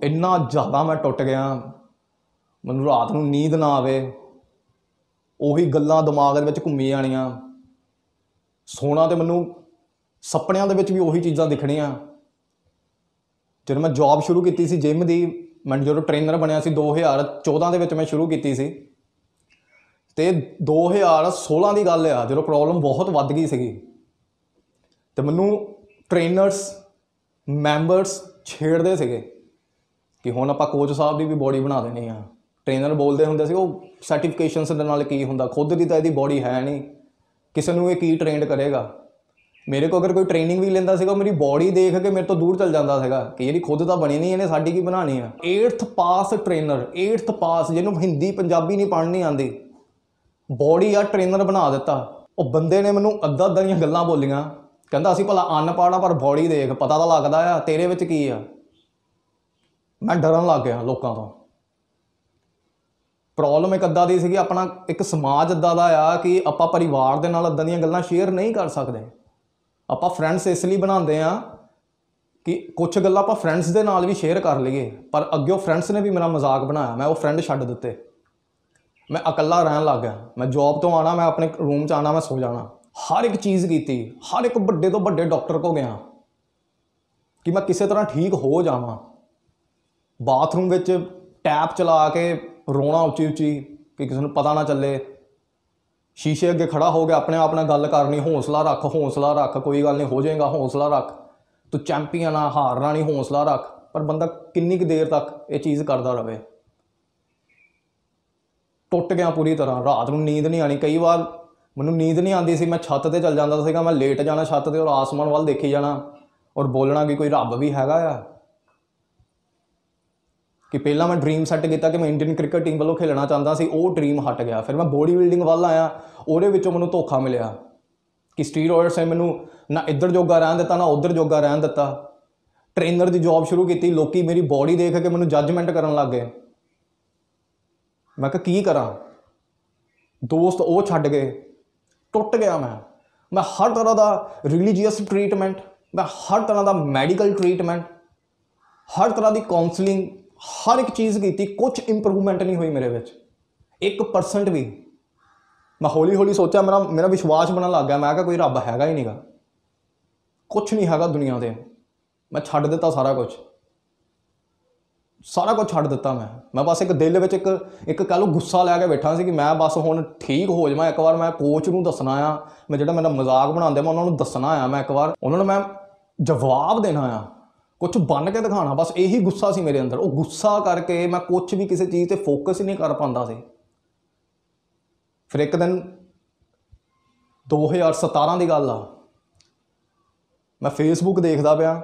Speaker 1: ਇੰਨਾ ਜ਼ਿਆਦਾ ਮੈਂ ਟੁੱਟ ਗਿਆ ਮੈਨੂੰ ਰਾਤ ਨੂੰ ਨੀਂਦ ਨਾ ਆਵੇ ਉਹੀ ਗੱਲਾਂ ਦਿਮਾਗ ਦੇ ਵਿੱਚ ਘੁੰਮੀ ਜਾਣੀਆਂ ਸੋਣਾ ਤੇ ਮੈਨੂੰ ਸੁਪਨਿਆਂ ਦੇ ਵਿੱਚ ਵੀ ਉਹੀ ਚੀਜ਼ਾਂ ਦਿਖਣੀਆਂ ਜਦੋਂ ਮੈਂ ਜੌਬ ਸ਼ੁਰੂ ਕੀਤੀ ਸੀ ਜਿਮ ਦੀ ਮੈਂ ਜਦੋਂ ਟ੍ਰੇਨਰ ਬਣਿਆ ਸੀ 2014 ਦੇ ਵਿੱਚ ਮੈਂ ਸ਼ੁਰੂ ਕੀਤੀ ਸੀ ਤੇ 2016 ਦੀ ਗੱਲ ਆ ਜਦੋਂ ਪ੍ਰੋਬਲਮ ਬਹੁਤ ਵੱਧ ਗਈ ਸੀਗੀ ਤੇ ਮੈਨੂੰ ਟ੍ਰੇਨਰਸ ਮੈਂਬਰਸ ਛੇੜਦੇ ਸੀਗੇ ਕਿ ਹੁਣ ਆਪਾਂ ਕੋਚ ਸਾਹਿਬ ਦੀ ਵੀ ਬੋਡੀ ਬਣਾ ਦੇਣੀ ਆ ਟ੍ਰੇਨਰ ਬੋਲਦੇ ਹੁੰਦੇ ਸੀ ਉਹ ਸਰਟੀਫਿਕੇਸ਼ਨਸ ਦੇ ਨਾਲ ਕੀ ਹੁੰਦਾ ਖੁਦ ਦੀ ਤਾਂ ਇਹਦੀ ਬੋਡੀ ਹੈ ਨਹੀਂ ਕਿਸੇ ਨੂੰ ਇਹ ਕੀ ਟ੍ਰੇਨਡ ਕਰੇਗਾ ਮੇਰੇ ਕੋ ਅਗਰ ਕੋਈ ਟ੍ਰੇਨਿੰਗ ਵੀ ਲੈਂਦਾ ਸੀਗਾ ਮੇਰੀ ਬਾਡੀ ਦੇਖ ਕੇ ਮੇਰੇ ਤੋਂ ਦੂਰ ਚਲ ਜਾਂਦਾ ਸੀਗਾ ਕਿ ਇਹਦੀ ਖੁਦ ਤਾਂ ਬਣੀ ਨਹੀਂ ਇਹਨੇ ਸਾਡੀ ਕੀ ਬਣਾਣੀ ਆ 8th ਪਾਸ ਟ੍ਰੇਨਰ 8th ਪਾਸ ਜਿਹਨੂੰ ਹਿੰਦੀ ਪੰਜਾਬੀ ਨਹੀਂ ਪੜ੍ਹਨੀ ਆਂਦੀ ਬਾਡੀ ਆ ਟ੍ਰੇਨਰ ਬਣਾ ਦਿੱਤਾ ਉਹ ਬੰਦੇ ਨੇ ਮੈਨੂੰ ਅੱਧਾ ਅੱਧਾ ਦੀਆਂ ਗੱਲਾਂ ਬੋਲੀਆਂ ਕਹਿੰਦਾ ਅਸੀਂ ਭਲਾ ਪਾੜਾ ਪਰ ਬਾਡੀ ਦੇਖ ਪਤਾ ਤਾਂ ਲੱਗਦਾ ਆ ਤੇਰੇ ਵਿੱਚ ਕੀ ਆ ਮੈਂ ਡਰਨ ਲੱਗ ਗਿਆ ਲੋਕਾਂ ਤੋਂ ਪ੍ਰੋਬਲਮ ਇੱਕ ਅੱਦਾ ਦੀ ਸੀਗੀ ਆਪਣਾ ਇੱਕ ਸਮਾਜ ਅੱਦਾ ਦਾ ਆ ਕਿ ਆਪਾਂ ਪਰਿਵਾਰ ਦੇ ਨਾਲ ਅੱਦਾਂ ਦੀਆਂ ਗੱਲਾਂ ਸ਼ੇਅਰ ਨਹੀਂ ਕਰ ਸਕਦੇ ਆਪਾਂ ਫਰੈਂਡਸ ਇਸ ਲਈ ਬਣਾਉਂਦੇ ਆ ਕਿ ਕੁਝ ਗੱਲਾਂ ਆਪਾਂ ਫਰੈਂਡਸ ਦੇ ਨਾਲ ਵੀ ਸ਼ੇਅਰ ਕਰ ਲਈਏ ਪਰ ਅੱਗੇ ਫਰੈਂਡਸ ਨੇ ਵੀ ਮੇਰਾ ਮਜ਼ਾਕ ਬਣਾਇਆ ਮੈਂ ਉਹ ਫਰੈਂਡ ਛੱਡ ਦਿੱਤੇ ਮੈਂ ਇਕੱਲਾ ਰਹਿਣ ਲੱਗ ਗਿਆ ਮੈਂ ਜੌਬ ਤੋਂ ਆਣਾ ਮੈਂ ਆਪਣੇ ਰੂਮ 'ਚ ਆਣਾ ਮੈਂ ਸੋ ਜਾਣਾ ਹਰ ਇੱਕ ਚੀਜ਼ ਕੀਤੀ ਹਰ ਇੱਕ ਵੱਡੇ ਤੋਂ ਵੱਡੇ ਡਾਕਟਰ ਕੋ ਗਿਆ ਕਿ ਮੈਂ ਕਿਸੇ ਤਰ੍ਹਾਂ ਠੀਕ ਹੋ ਜਾਵਾਂ ਬਾਥਰੂਮ ਵਿੱਚ ਟੈਪ ਚਲਾ ਕੇ ਰੋਣਾ ਉੱਚੀ ਉੱਚੀ ਕਿ ਕਿਸੇ ਨੂੰ ਪਤਾ ਨਾ ਚੱਲੇ ਸ਼ੀਸ਼ੇ ਅੱਗੇ ਖੜਾ ਹੋ ਗਿਆ ਆਪਣੇ ਆਪ ਨਾਲ ਗੱਲ ਕਰਨੀ ਹੌਸਲਾ ਰੱਖ ਹੌਸਲਾ ਰੱਖ ਕੋਈ ਗੱਲ ਨਹੀਂ ਹੋ ਜਾਏਗਾ ਹੌਸਲਾ ਰੱਖ ਤੂੰ ਚੈਂਪੀਅਨ ਆ ਹਾਰਨਾ ਨਹੀਂ ਹੌਸਲਾ ਰੱਖ ਪਰ ਬੰਦਾ ਕਿੰਨੀ ਕੁ ਦੇਰ ਤੱਕ ਇਹ ਚੀਜ਼ ਕਰਦਾ ਰਵੇ ਟੁੱਟ ਗਿਆ ਪੂਰੀ ਤਰ੍ਹਾਂ ਰਾਤ ਨੂੰ ਨੀਂਦ ਨਹੀਂ ਆਣੀ ਕਈ ਵਾਰ ਮੈਨੂੰ ਨੀਂਦ ਨਹੀਂ ਆਉਂਦੀ ਸੀ ਮੈਂ ਛੱਤ ਤੇ ਚੱਲ ਜਾਂਦਾ ਸੀਗਾ ਮੈਂ ਲੇਟ ਜਾਣਾ ਛੱਤ ਤੇ ਔਰ ਆਸਮਾਨ ਵੱਲ ਦੇਖੀ ਜਾਣਾ ਔਰ ਬੋਲਣਾ ਕਿ ਕੋਈ ਰੱਬ ਵੀ ਹੈਗਾ ਆ ਕਿ ਪਹਿਲਾਂ ਮੈਂ ਡ੍ਰੀਮ ਸੈੱਟ ਕੀਤਾ ਕਿ ਮੈਂ ਇੰਡੀਅਨ ਕ੍ਰਿਕਟ ਟੀਮ ਵੱਲੋਂ ਖੇਡਣਾ ਚਾਹੁੰਦਾ ਸੀ ਉਹ ਡ੍ਰੀਮ ਹਟ ਗਿਆ ਫਿਰ ਮੈਂ ਬੋਡੀ ਬਿਲਡਿੰਗ ਵੱਲ ਆਇਆ ਉਹਦੇ ਵਿੱਚੋਂ ਮੈਨੂੰ ਧੋਖਾ ਮਿਲਿਆ ਕਿ ਸਟੀਰੋਇਡਸ ਨੇ ਮੈਨੂੰ ਨਾ ਇੱਧਰ ਜੋਗਾ ਰਹਿਣ ਦਿੱਤਾ ਨਾ ਉੱਧਰ ਜੋਗਾ ਰਹਿਣ ਦਿੱਤਾ ਟ੍ਰੇਨਰ ਦੀ ਜੌਬ ਸ਼ੁਰੂ ਕੀਤੀ ਲੋਕੀ ਮੇਰੀ ਬੋਡੀ ਦੇਖ ਕੇ ਮੈਨੂੰ ਜੱਜਮੈਂਟ ਕਰਨ ਲੱਗ ਗਏ ਮੈਂ ਕਿਹਾ ਕੀ ਕਰਾਂ ਦੋਸਤ ਉਹ ਛੱਡ ਗਏ ਟੁੱਟ ਗਿਆ ਮੈਂ ਮੈਂ ਹਰ ਤਰ੍ਹਾਂ ਦਾ ਰਿਲੀਜੀਅਸ ਟ੍ਰੀਟਮੈਂਟ ਮੈਂ ਹਰ ਤਰ੍ਹਾਂ ਦਾ ਮੈਡੀਕਲ ਟ੍ਰੀਟਮੈਂਟ ਹਰ ਤਰ੍ਹਾਂ ਦੀ ਕਾਉਂਸਲਿੰਗ ਹਰ ਇੱਕ ਚੀਜ਼ ਕੀਤੀ ਕੁਝ ਇੰਪਰੂਵਮੈਂਟ ਨਹੀਂ ਹੋਈ ਮੇਰੇ ਵਿੱਚ 1% ਵੀ ਮੈਂ ਹੌਲੀ ਹੌਲੀ ਸੋਚਿਆ ਮੇਰਾ ਮੇਰਾ ਵਿਸ਼ਵਾਸ ਬਣਨ ਲੱਗ ਗਿਆ ਮੈਂ ਕਿਹਾ ਕੋਈ ਰੱਬ ਹੈਗਾ ਹੀ ਨਹੀਂਗਾ ਕੁਝ ਨਹੀਂ ਹੈਗਾ ਦੁਨੀਆ ਤੇ ਮੈਂ ਛੱਡ ਦਿੱਤਾ ਸਾਰਾ ਕੁਝ ਸਾਰਾ ਕੁਝ ਛੱਡ ਦਿੱਤਾ ਮੈਂ ਮੈਂ ਬਸ ਇੱਕ ਦਿਲ ਵਿੱਚ ਇੱਕ ਇੱਕ ਕਹ ਲੋ ਗੁੱਸਾ ਲੈ ਕੇ ਬੈਠਾ ਸੀ ਕਿ ਮੈਂ ਬਸ ਹੁਣ ਠੀਕ ਹੋ ਜਾਵਾਂ ਇੱਕ ਵਾਰ ਮੈਂ ਕੋਚ ਨੂੰ ਦੱਸਣਾ ਆ ਮੈਂ ਜਿਹੜਾ ਮੇਰਾ ਮਜ਼ਾਕ ਬਣਾਉਂਦੇ ਮੈਂ ਉਹਨਾਂ ਨੂੰ ਦੱਸਣਾ ਆ ਮੈਂ ਇੱਕ ਵਾਰ ਉਹਨਾਂ ਨੂੰ ਮੈਂ ਜਵਾਬ ਦੇਣਾ ਆ ਕੁਝ ਬਣ ਕੇ ਦਿਖਾਣਾ ਬਸ ਇਹੀ ਗੁੱਸਾ ਸੀ ਮੇਰੇ ਅੰਦਰ ਉਹ ਗੁੱਸਾ ਕਰਕੇ ਮੈਂ ਕੁਝ ਵੀ ਕਿਸੇ ਚੀਜ਼ ਤੇ ਫੋਕਸ ਹੀ ਨਹੀਂ ਕਰ ਪਾਉਂਦਾ ਸੀ ਫਿਰ ਇੱਕ ਦਿਨ 2017 ਦੀ ਗੱਲ ਆ ਮੈਂ ਫੇਸਬੁੱਕ ਦੇਖਦਾ ਪਿਆ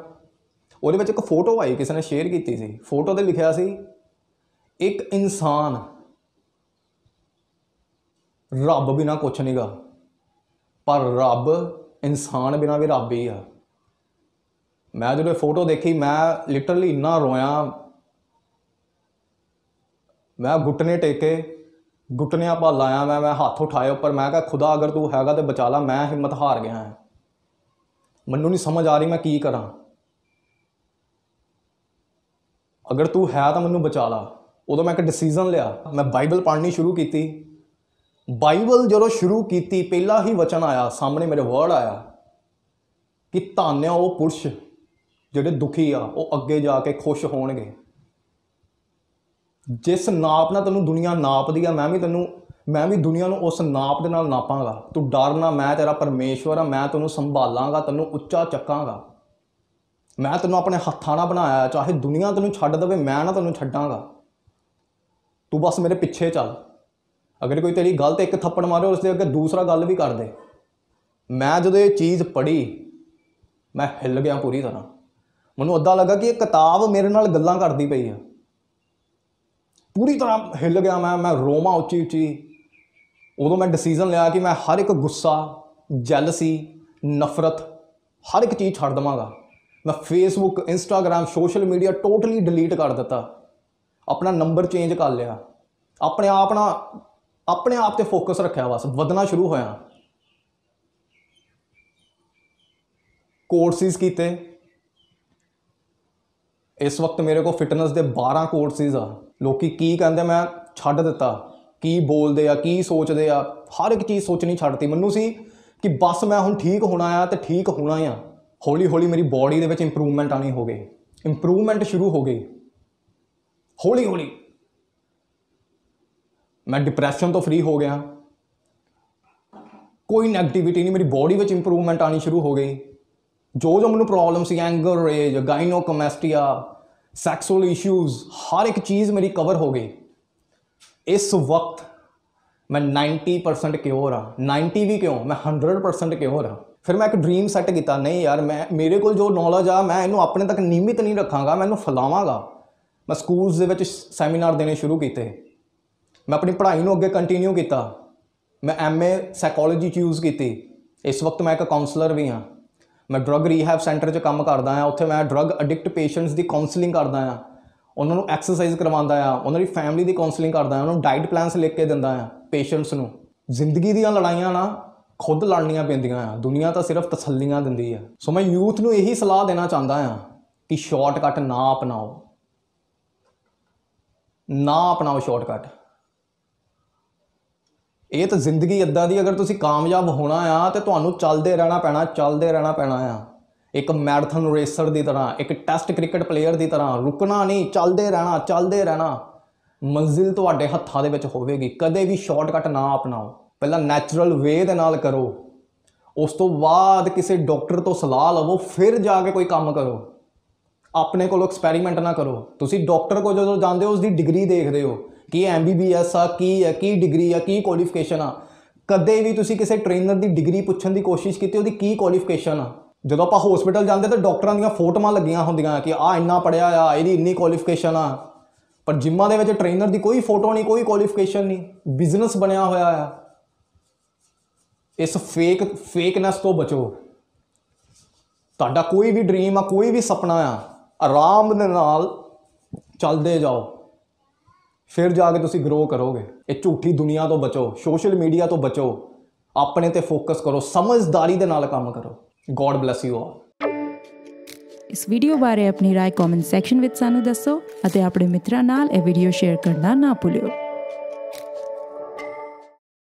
Speaker 1: ਉਹਦੇ ਵਿੱਚ ਇੱਕ ਫੋਟੋ ਆਈ ਕਿਸੇ ਨੇ ਸ਼ੇਅਰ ਕੀਤੀ ਸੀ ਫੋਟੋ ਤੇ ਲਿਖਿਆ ਸੀ ਇੱਕ ਇਨਸਾਨ ਰੱਬ ਬਿਨਾ ਕੁਝ ਨਹੀਂਗਾ ਪਰ ਰੱਬ ਇਨਸਾਨ ਬਿਨਾ ਵੀ ਰੱਬ ਹੀ ਆ ਮੈਂ ਜਦੋਂ ਫੋਟੋ ਦੇਖੀ ਮੈਂ ਲਿਟਰਲੀ ਇੰਨਾ ਰੋਇਆ ਮੈਂ ਘੁੱਟਨੇ ਟੇਕੇ ਘੁੱਟਨਿਆਂ ਪਾ ਲਾਇਆ ਮੈਂ ਮੈਂ ਹੱਥ ਉਠਾਏ ਉੱਪਰ ਮੈਂ ਕਿਹਾ ਖੁਦਾ ਅਗਰ ਤੂੰ ਹੈਗਾ ਤੇ ਬਚਾ ਲੈ ਮੈਂ ਹਿੰਮਤ ਹਾਰ ਗਿਆ ਹਾਂ ਮੈਨੂੰ ਨਹੀਂ ਸਮਝ ਆ ਰਹੀ ਮੈਂ ਕੀ ਕਰਾਂ ਅਗਰ ਤੂੰ ਹੈ ਤਾਂ ਮੈਨੂੰ ਬਚਾ ਲੈ ਉਦੋਂ ਮੈਂ ਇੱਕ ਡਿਸੀਜਨ ਲਿਆ ਮੈਂ ਬਾਈਬਲ ਪੜ੍ਹਨੀ ਸ਼ੁਰੂ ਕੀਤੀ ਬਾਈਬਲ ਜਦੋਂ ਸ਼ੁਰੂ ਕੀਤੀ ਪਹਿਲਾ ਹੀ ਵਚਨ ਆਇਆ ਸਾਹਮਣੇ ਮੇਰੇ ਵਰਡ ਆਇਆ ਕਿ ਧੰਨ ਹੈ ਉਹ ਪੁਰਸ਼ ਜਿਹੜੇ ਦੁਖੀ ਆ ਉਹ ਅੱਗੇ ਜਾ ਕੇ ਖੁਸ਼ ਹੋਣਗੇ ਜਿਸ ਨਾਪ ਨਾਲ ਤੈਨੂੰ ਦੁਨੀਆ ਨਾਪਦੀ ਆ ਮੈਂ ਵੀ ਤੈਨੂੰ ਮੈਂ ਵੀ ਦੁਨੀਆ ਨੂੰ ਉਸ ਨਾਪ ਦੇ ਨਾਲ ਨਾਪਾਂਗਾ ਤੂੰ ਡਰਨਾ ਮੈਂ ਤੇਰਾ ਪਰਮੇਸ਼ਵਰ ਆ ਮੈਂ ਤੈਨੂੰ ਸੰਭਾਲਾਂਗਾ ਤੈਨੂੰ ਉੱਚਾ ਚੱਕਾਂਗਾ ਮੈਂ ਤੈਨੂੰ ਆਪਣੇ ਹੱਥਾਂ ਨਾਲ ਬਣਾਇਆ ਚਾਹੇ ਦੁਨੀਆ ਤੈਨੂੰ ਛੱਡ ਦੇਵੇ ਮੈਂ ਨਾ ਤੈਨੂੰ ਛੱਡਾਂਗਾ ਤੂੰ ਬਸ ਮੇਰੇ ਪਿੱਛੇ ਚੱਲ ਅਗਰ ਕੋਈ ਤੇਰੀ ਗੱਲ ਤੇ ਇੱਕ ਥੱਪੜ ਮਾਰੇ ਉਸ ਦੇ ਅੱਗੇ ਦੂਸਰਾ ਗੱਲ ਵੀ ਕਰ ਦੇ ਮੈਂ ਜਦੋਂ ਇਹ ਚੀਜ਼ ਪੜ੍ਹੀ ਮੈਂ ਹਿੱਲ ਗਿਆ ਪੂਰੀ ਤਰ੍ਹਾਂ ਮੈਨੂੰ ਅੱਦਾ ਲੱਗਾ ਕਿ ਇਹ ਕਿਤਾਬ ਮੇਰੇ ਨਾਲ ਗੱਲਾਂ ਕਰਦੀ ਪਈ ਆ ਪੂਰੀ ਤਰ੍ਹਾਂ ਹਿੱਲ ਗਿਆ ਮੈਂ ਮੈਂ ਰੋਮਾ ਉੱਚੀ ਉੱਚੀ ਉਦੋਂ ਮੈਂ ਡਿਸੀਜਨ ਲਿਆ ਕਿ ਮੈਂ ਹਰ ਇੱਕ ਗੁੱਸਾ ਜੈਲਸੀ ਨਫ਼ਰਤ ਹਰ ਇੱਕ ਚੀਜ਼ ਛੱਡ ਦਵਾਂਗਾ ਮੈਂ Facebook Instagram social media totally delete ਕਰ ਦਿੱਤਾ ਆਪਣਾ ਨੰਬਰ ਚੇਂਜ ਕਰ ਲਿਆ ਆਪਣੇ ਆਪ ਨਾਲ ਆਪਣੇ ਆਪ ਤੇ ਫੋਕਸ ਰੱਖਿਆ ਬਸ ਵਧਣਾ ਸ਼ੁਰੂ ਹੋਇਆ ਕੋਰਸਿਸ ਕੀਤੇ ਇਸ ਵਕਤ ਮੇਰੇ ਕੋਲ ਫਿਟਨੈਸ ਦੇ 12 ਕੋਰਸਿਸ ਆ ਲੋਕੀ ਕੀ ਕਹਿੰਦੇ ਮੈਂ ਛੱਡ ਦਿੱਤਾ ਕੀ ਬੋਲਦੇ ਆ ਕੀ ਸੋਚਦੇ ਆ ਹਰ ਇੱਕ ਚੀਜ਼ ਸੋਚਣੀ ਛੱਡਤੀ ਮੈਨੂੰ ਸੀ ਕਿ ਬਸ ਮੈਂ ਹੁਣ ਠੀਕ ਹੋਣਾ ਆ ਤੇ ਠੀਕ ਹੋਣਾ ਆ ਹੌਲੀ ਹੌਲੀ ਮੇਰੀ ਬਾਡੀ ਦੇ ਵਿੱਚ ਇੰਪਰੂਵਮੈਂਟ ਆਣੀ ਹੋ ਗਈ ਇੰਪਰੂਵਮੈਂਟ ਸ਼ੁਰੂ ਹੋ ਗਈ ਹੌਲੀ ਹੌਲੀ ਮੈਂ ਡਿਪਰੈਸ਼ਨ ਤੋਂ ਫ੍ਰੀ ਹੋ ਗਿਆ ਕੋਈ ਨੈਗੇਟਿਵਿਟੀ ਨਹੀਂ ਮੇਰੀ ਬਾਡੀ ਵਿੱਚ ਇੰਪਰੂਵਮੈਂਟ ਆਣੀ ਸ਼ੁਰੂ ਹੋ ਗਈ ਜੋ ਜੋ ਮੈਨੂੰ ਪ੍ਰੋਬਲਮ ਸੀ anger rage gynaecomastia sexual issues ਹਰ ਇੱਕ ਚੀਜ਼ ਮੇਰੀ ਕਵਰ ਹੋ ਗਈ ਇਸ ਵਕਤ ਮੈਂ 90% ਕਿਉਰ ਆ 90 ਵੀ ਕਿਉਂ ਮੈਂ 100% ਕਿਉਰ ਆ ਫਿਰ ਮੈਂ ਇੱਕ ਡ੍ਰੀਮ ਸੈੱਟ ਕੀਤਾ ਨਹੀਂ ਯਾਰ ਮੈਂ ਮੇਰੇ ਕੋਲ ਜੋ ਨੌਲੇਜ ਆ ਮੈਂ ਇਹਨੂੰ ਆਪਣੇ ਤੱਕ ਨਿਯਮਿਤ ਨਹੀਂ ਰੱਖਾਂਗਾ ਮੈਂ ਇਹਨੂੰ ਫਲਾਵਾਂਗਾ ਮੈਂ ਸਕੂਲਸ ਦੇ ਵਿੱਚ ਸੈਮੀਨਾਰ ਦੇਣੇ ਸ਼ੁਰੂ ਕੀਤੇ ਮੈਂ ਆਪਣੀ ਪੜ੍ਹਾਈ ਨੂੰ ਅੱਗੇ ਕੰਟੀਨਿਊ ਕੀਤਾ ਮੈਂ ਐਮਏ ਸਾਈਕੋਲੋਜੀ ਚੂਜ਼ ਕੀਤੀ ਇਸ ਵਕਤ ਮੈਂ ਇੱਕ ਕਾਉਂਸਲਰ ਵੀ ਹਾਂ ਮੈਂ ਡਰਗ ਰੀਹੈਬ ਸੈਂਟਰ 'ਚ ਕੰਮ ਕਰਦਾ ਆ ਉੱਥੇ ਮੈਂ ਡਰੱਗ ਐਡਿਕਟ ਪੇਸ਼ੈਂਟਸ ਦੀ ਕਾਉਂਸਲਿੰਗ ਕਰਦਾ ਆ ਉਹਨਾਂ ਨੂੰ ਐਕਸਰਸਾਈਜ਼ ਕਰਵਾਉਂਦਾ ਆ ਉਹਨਾਂ ਦੀ ਫੈਮਿਲੀ ਦੀ ਕਾਉਂਸਲਿੰਗ ਕਰਦਾ ਆ ਉਹਨਾਂ ਨੂੰ ਡਾਈਟ ਪਲਾਨਸ ਲਿਖ ਕੇ ਦਿੰਦਾ ਆ ਪੇਸ਼ੈਂਟਸ ਨੂੰ ਜ਼ਿੰਦਗੀ ਦੀਆਂ ਲੜਾਈਆਂ ਨਾ ਖੁਦ ਲੜਨੀਆਂ ਪੈਂਦੀਆਂ ਆ ਦੁਨੀਆ ਤਾਂ ਸਿਰਫ ਤਸੱਲੀਆਂ ਦਿੰਦੀ ਆ ਸੋ ਮੈਂ ਯੂਥ ਨੂੰ ਇਹੀ ਸਲਾਹ ਦੇਣਾ ਚਾਹੁੰਦਾ ਆ ਕਿ ਸ਼ਾਰਟਕਟ ਨਾ ਅਪਣਾਓ ਨਾ ਅਪਣਾਓ ਸ਼ਾਰਟਕਟ ਇਹ ਤਾਂ ਜ਼ਿੰਦਗੀ ਇਦਾਂ ਦੀ ਅਗਰ ਤੁਸੀਂ ਕਾਮਯਾਬ ਹੋਣਾ ਆ ਤੇ ਤੁਹਾਨੂੰ ਚੱਲਦੇ ਰਹਿਣਾ ਪੈਣਾ ਚੱਲਦੇ ਰਹਿਣਾ ਪੈਣਾ ਆ ਇੱਕ ਮੈਰਾਥਨ ਰੇਸਰ ਦੀ ਤਰ੍ਹਾਂ ਇੱਕ ਟੈਸਟ ਕ੍ਰਿਕਟ ਪਲੇਅਰ ਦੀ ਤਰ੍ਹਾਂ ਰੁਕਣਾ ਨਹੀਂ ਚੱਲਦੇ ਰਹਿਣਾ ਚੱਲਦੇ ਰਹਿਣਾ ਮੰਜ਼ਿਲ ਤੁਹਾਡੇ ਹੱਥਾਂ ਦੇ ਵਿੱਚ ਹੋਵੇਗੀ ਕਦੇ ਵੀ ਸ਼ਾਰਟਕਟ ਨਾ ਅਪਣਾਓ ਪਹਿਲਾਂ ਨੈਚੁਰਲ ਵੇ ਦੇ ਨਾਲ ਕਰੋ ਉਸ ਤੋਂ ਬਾਅਦ ਕਿਸੇ ਡਾਕਟਰ ਤੋਂ ਸਲਾਹ ਲਵੋ ਫਿਰ ਜਾ ਕੇ ਕੋਈ ਕੰਮ ਕਰੋ ਆਪਣੇ ਕੋਲ ਐਕਸਪੈਰੀਮੈਂਟ ਨਾ ਕਰੋ ਤੁਸੀਂ ਡਾਕਟਰ ਕੋਲ ਜਦੋਂ ਜਾਂਦੇ ਹੋ ਉਸ ਦੀ ਡਿਗਰੀ ਦੇਖਦੇ ਹੋ ਕੀ ਐਮਬੀਬੀਐਸ ਆ ਕੀ ਆ ਕੀ ਡਿਗਰੀ ਆ ਕੀ ਕੁਆਲੀਫਿਕੇਸ਼ਨ ਆ ਕਦੇ ਵੀ ਤੁਸੀਂ ਕਿਸੇ ਟ੍ਰੇਨਰ ਦੀ ਡਿਗਰੀ ਪੁੱਛਣ ਦੀ ਕੋਸ਼ਿਸ਼ ਕੀਤੀ ਉਹਦੀ ਕੀ ਕੁਆਲੀਫਿਕੇਸ਼ਨ ਆ ਜਦੋਂ ਆਪਾਂ ਹਸਪੀਟਲ ਜਾਂਦੇ ਤਾਂ ਡਾਕਟਰਾਂ ਦੀਆਂ ਫੋਟੋਆਂ ਲੱਗੀਆਂ ਹੁੰਦੀਆਂ ਕਿ ਆ ਇੰਨਾ ਪੜਿਆ ਆ ਇਹਦੀ ਇੰਨੀ ਕੁਆਲੀਫਿਕੇਸ਼ਨ ਆ ਪਰ ਜਿੰਮਾਂ ਦੇ ਵਿੱਚ ਟ੍ਰੇਨਰ ਦੀ ਕੋਈ ਫੋਟੋ ਨਹੀਂ ਕੋਈ ਕੁਆਲੀਫਿਕੇਸ਼ਨ ਨਹੀਂ ਬਿਜ਼ਨਸ ਬਣਿਆ ਹੋਇਆ ਆ ਇਸ ਫੇਕ ਫੇਕਨੈਸ ਤੋਂ ਬਚੋ ਤੁਹਾਡਾ ਕੋਈ ਵੀ ਡ੍ਰੀਮ ਆ ਕੋਈ ਵੀ ਸੁਪਨਾ ਆ ਆਰਾਮ ਦੇ ਨਾਲ ਚੱਲਦੇ ਜਾਓ ਫਿਰ ਜਾ ਕੇ ਤੁਸੀਂ ਗਰੋ ਕਰੋਗੇ ਇਹ ਝੂਠੀ ਦੁਨੀਆ ਤੋਂ ਬਚੋ ਸੋਸ਼ਲ ਮੀਡੀਆ ਤੋਂ ਬਚੋ ਆਪਣੇ ਤੇ ਫੋਕਸ ਕਰੋ ਸਮਝਦਾਰੀ ਦੇ ਨਾਲ ਕੰਮ ਕਰੋ ਗੋਡ ਬlesਸ ਯੂ ਆਲ ਇਸ ਵੀਡੀਓ ਬਾਰੇ ਆਪਣੀ رائے ਕਮੈਂਟ ਸੈਕਸ਼ਨ ਵਿੱਚ ਸਾਨੂੰ ਦੱਸੋ ਅਤੇ ਆਪਣੇ ਮਿੱਤਰਾਂ ਨਾਲ ਇਹ ਵੀਡੀਓ ਸ਼ੇਅਰ ਕਰਨਾ ਨਾ ਭੁੱਲਿਓ